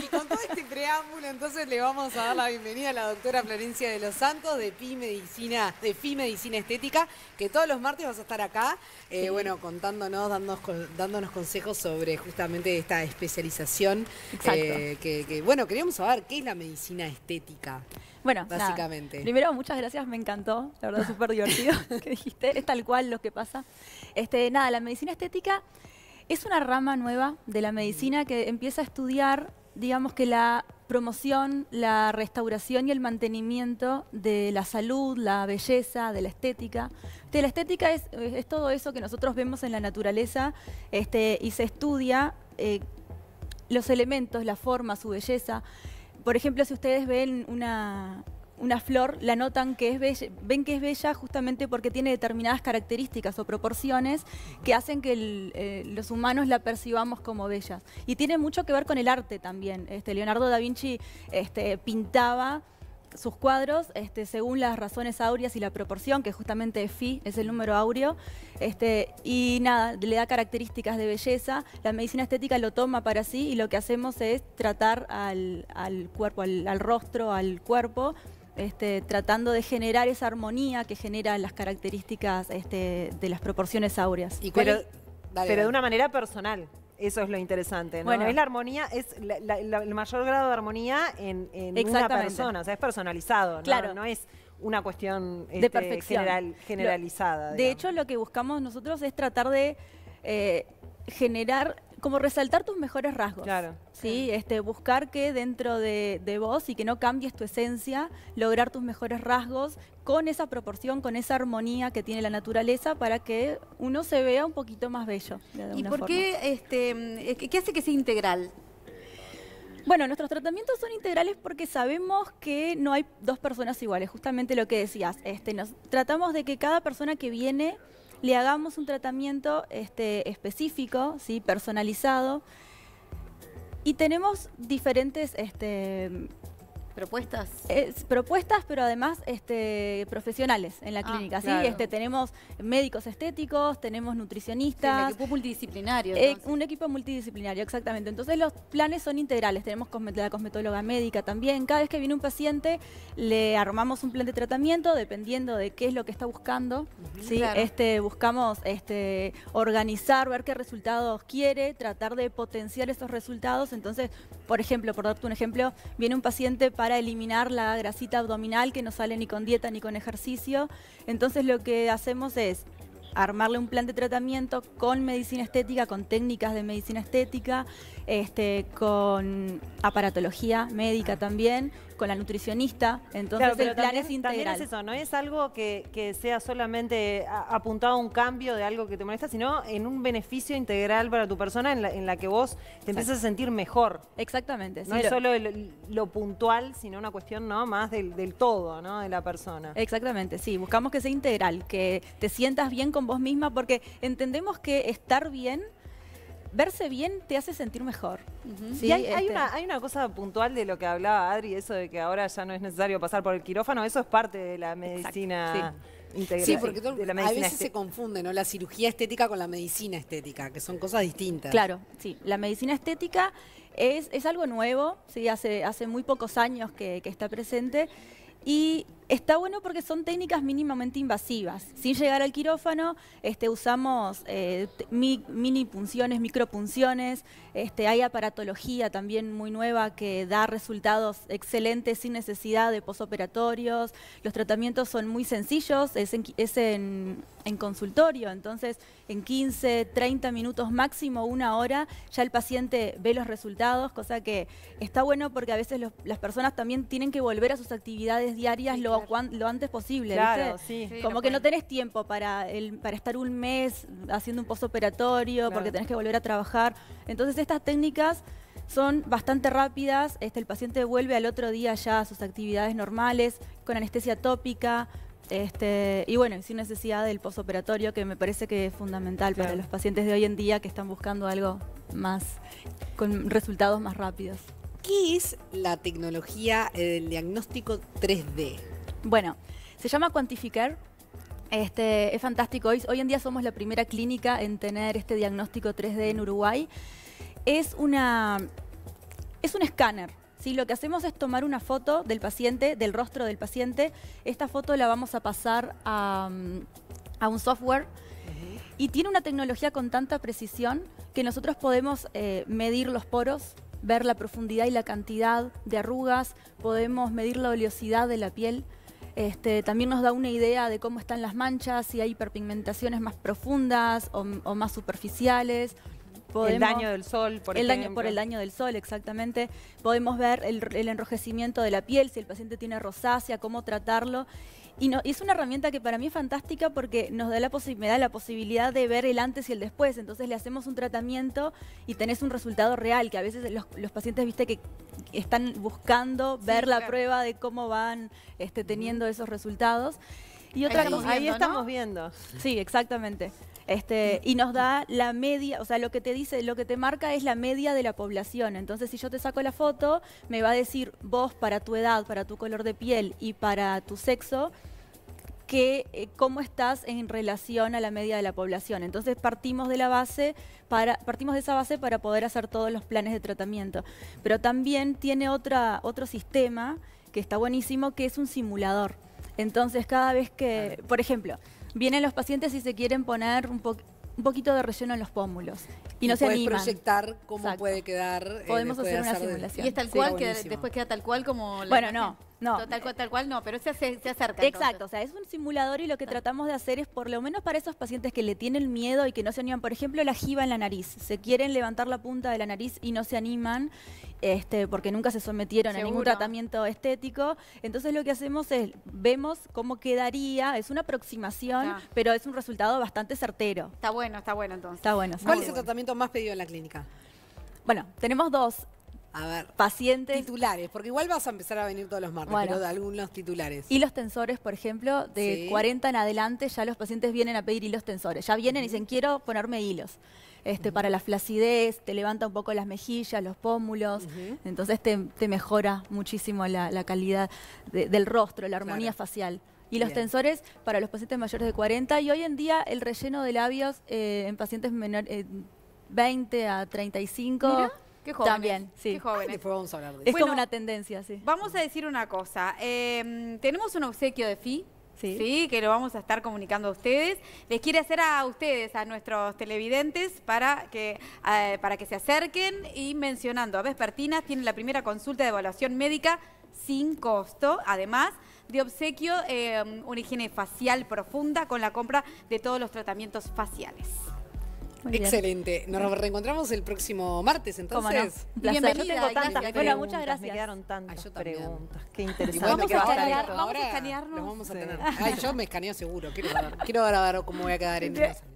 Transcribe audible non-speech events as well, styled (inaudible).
Y con todo este preámbulo, entonces le vamos a dar la bienvenida a la doctora Florencia de los Santos de PI Medicina, de PI Medicina Estética, que todos los martes vas a estar acá, eh, bueno, contándonos, dándonos, consejos sobre justamente esta especialización. Eh, que, bueno, queríamos saber qué es la medicina estética. Bueno, básicamente. Primero, muchas gracias, me encantó, la verdad, súper divertido (laughs) que dijiste, es tal cual lo que pasa. Este, nada, la medicina estética es una rama nueva de la medicina que empieza a estudiar, digamos que la promoción, la restauración y el mantenimiento de la salud, la belleza, de la estética. Este, la estética es, todo eso que nosotros vemos en la naturaleza este, y se estudia eh, los elementos, la forma, su belleza. Por ejemplo, si ustedes ven una, una flor, la notan que es bella, ven que es bella justamente porque tiene determinadas características o proporciones que hacen que eh, los humanos la percibamos como bella Y tiene mucho que ver con el arte también. Este, Leonardo da Vinci este, pintaba sus cuadros este, según las razones áureas y la proporción, que justamente Phi es el número áureo, este, y nada, le da características de belleza. La medicina estética lo toma para sí y lo que hacemos es tratar al, cuerpo, al rostro, al cuerpo, este, tratando de generar esa armonía que generan las características este, de las proporciones áureas. pero, de una manera personal. Eso es lo interesante, Bueno, es la armonía, es el mayor grado de armonía en, una persona, o sea, es personalizado, ¿no? no es una cuestión este, generalizada. de hecho, lo que buscamos nosotros es tratar de eh, generar como resaltar tus mejores rasgos. Claro. Sí, este, buscar que dentro de, vos y que no cambies tu esencia, lograr tus mejores rasgos con esa proporción, con esa armonía que tiene la naturaleza para que uno se vea un poquito más bello. ¿Y por qué, este, qué hace que sea integral? Bueno, nuestros tratamientos son integrales porque sabemos que no hay dos personas iguales, justamente lo que decías. Este, tratamos de que cada persona que viene le hagamos un tratamiento este, específico, ¿sí? personalizado. Y tenemos diferentes este, ¿Propuestas? Es, propuestas, pero además este, profesionales en la ah, clínica. ¿sí? Este, tenemos médicos estéticos, tenemos nutricionistas. un equipo multidisciplinario. Eh, un equipo multidisciplinario, exactamente. Entonces los planes son integrales. Tenemos la cosmetóloga médica también. Cada vez que viene un paciente le armamos un plan de tratamiento dependiendo de qué es lo que está buscando. este, buscamos este, organizar, ver qué resultados quiere, tratar de potenciar esos resultados. Entonces, por ejemplo, por darte un ejemplo, viene un paciente para para eliminar la grasita abdominal que no sale ni con dieta ni con ejercicio. Entonces lo que hacemos es armarle un plan de tratamiento con medicina estética, con técnicas de medicina estética, este, con aparatología médica también con la nutricionista. Entonces claro, el plan es integral. También es eso, no es algo que, que sea solamente eh, apuntado a un cambio de algo que te molesta, sino en un beneficio integral para tu persona en la, que vos te empiezas a sentir mejor. Exactamente. No es solo lo puntual, sino una cuestión ¿no? más del, del todo, ¿no? De la persona. Exactamente, sí. Buscamos que sea integral, que te sientas bien con vos misma, porque entendemos que estar bien verse bien te hace sentir mejor. Este. hay, una, cosa puntual de lo que hablaba Adri, eso de que ahora ya no es necesario pasar por el quirófano, eso es parte de la medicina. Sí, porque a veces se confunde ¿no? la cirugía estética con la medicina estética, que son cosas distintas. Claro, sí. La medicina estética es, es algo nuevo, ¿sí? hace, hace muy pocos años que, que está presente y Está bueno porque son técnicas mínimamente invasivas. Sin llegar al quirófano, este, usamos eh, mini punciones, micropunciones. Este, hay aparatología también muy nueva que da resultados excelentes sin necesidad de posoperatorios. Los tratamientos son muy sencillos, es en, consultorio, entonces en 15, 30 minutos máximo, una hora, ya el paciente ve los resultados, cosa que está bueno porque a veces las personas también tienen que volver a sus actividades diarias, lo antes posible. Como que no tenés tiempo para, estar un mes haciendo un postoperatorio, porque tenés que volver a trabajar. Entonces estas técnicas son bastante rápidas. Este, el paciente vuelve al otro día ya a sus actividades normales, con anestesia tópica. Este, y bueno, sin necesidad del postoperatorio que me parece que es fundamental para los pacientes de hoy en día que están buscando algo más, con resultados más rápidos. ¿Qué es la tecnología eh, del diagnóstico 3D? Bueno, se llama Cuantificar. Este, es fantástico. Hoy, en día somos la primera clínica en tener este diagnóstico 3D en Uruguay. Es, un escáner. ¿sí? Lo que hacemos es tomar una foto del paciente, del rostro del paciente. Esta foto la vamos a pasar a, mm, un software y tiene una tecnología con tanta precisión que nosotros podemos eh, medir los poros, ver la profundidad y la cantidad de arrugas, podemos medir la oleosidad de la piel. Este, también nos da una idea de cómo están las manchas, si hay hiperpigmentaciones más profundas o, más superficiales. el daño del sol, por el Daño, por el daño del sol, exactamente. Podemos ver el, el enrojecimiento de la piel, si el paciente tiene rosácea, cómo tratarlo. Y, es una herramienta que para mí es fantástica porque nos da la me da la posibilidad de ver el antes y el después. Entonces le hacemos un tratamiento y tenés un resultado real, que a veces los, pacientes, viste, que están buscando ver la prueba de cómo van este, teniendo esos resultados. Y otra cosa, estamos viendo. Sí, exactamente. Este, y nos da la media, o sea, lo que te dice, lo que te marca es la media de la población. Entonces, si yo te saco la foto, me va a decir vos para tu edad, para tu color de piel y para tu sexo, que eh, cómo estás en relación a la media de la población. Entonces partimos de la base partimos de esa base para poder hacer todos los planes de tratamiento. Pero también tiene otro sistema que está buenísimo que es un simulador. Entonces cada vez que, por ejemplo, vienen los pacientes y se quieren poner un un poquito de relleno en los pómulos. Y, no se animan. proyectar cómo puede quedar. Eh, Podemos hacer una simulación. Y es tal cual, que después queda tal cual como... La bueno, no. No. Tal, cual, tal cual no, pero se, acerca. Exacto, o sea, es un simulador y lo que tratamos de hacer es, por lo menos para esos pacientes que le tienen miedo y que no se animan, por ejemplo, la jiba en la nariz, se quieren levantar la punta de la nariz y no se animan este, porque nunca se sometieron a ningún tratamiento estético. Entonces lo que hacemos es, vemos cómo quedaría, es una aproximación, pero es un resultado bastante certero. Está bueno, está bueno entonces. Está bueno. ¿Cuál es el tratamiento más pedido en la clínica? Bueno, tenemos dos. A ver. Pacientes. Titulares, porque igual vas a empezar a venir todos los martes, pero de algunos titulares. Y los tensores, por ejemplo, de 40 en adelante ya los pacientes vienen a pedir hilos tensores. Ya vienen y dicen, quiero ponerme hilos. Este, Para la flacidez, te levanta un poco las mejillas, los pómulos. Entonces te, mejora muchísimo la, calidad del rostro, la armonía facial. Y los tensores para los pacientes mayores de 40. Y hoy en día el relleno de labios eh, en pacientes menores... 20 eh, a 35. Qué jóvenes. También, sí. Qué jóvenes. vamos a hablar de Es como una tendencia, sí. Vamos a decir una cosa. Em, tenemos un obsequio de FI. que lo vamos a estar comunicando a ustedes. Les quiere hacer a ustedes, a nuestros televidentes, para que, eh, para que se acerquen y mencionando a Vespertinas, tienen la primera consulta de evaluación médica sin costo, además de obsequio em, una higiene facial profunda con la compra de todos los tratamientos faciales. Excelente. Nos reencontramos el próximo martes, entonces. No? Bienvenida. Tantas, muchas gracias. Me quedaron tantas preguntas. Qué interesante. vamos, a escanear, vamos escanearnos. yo me escaneo seguro. Quiero, grabar cómo voy a quedar en el... casa.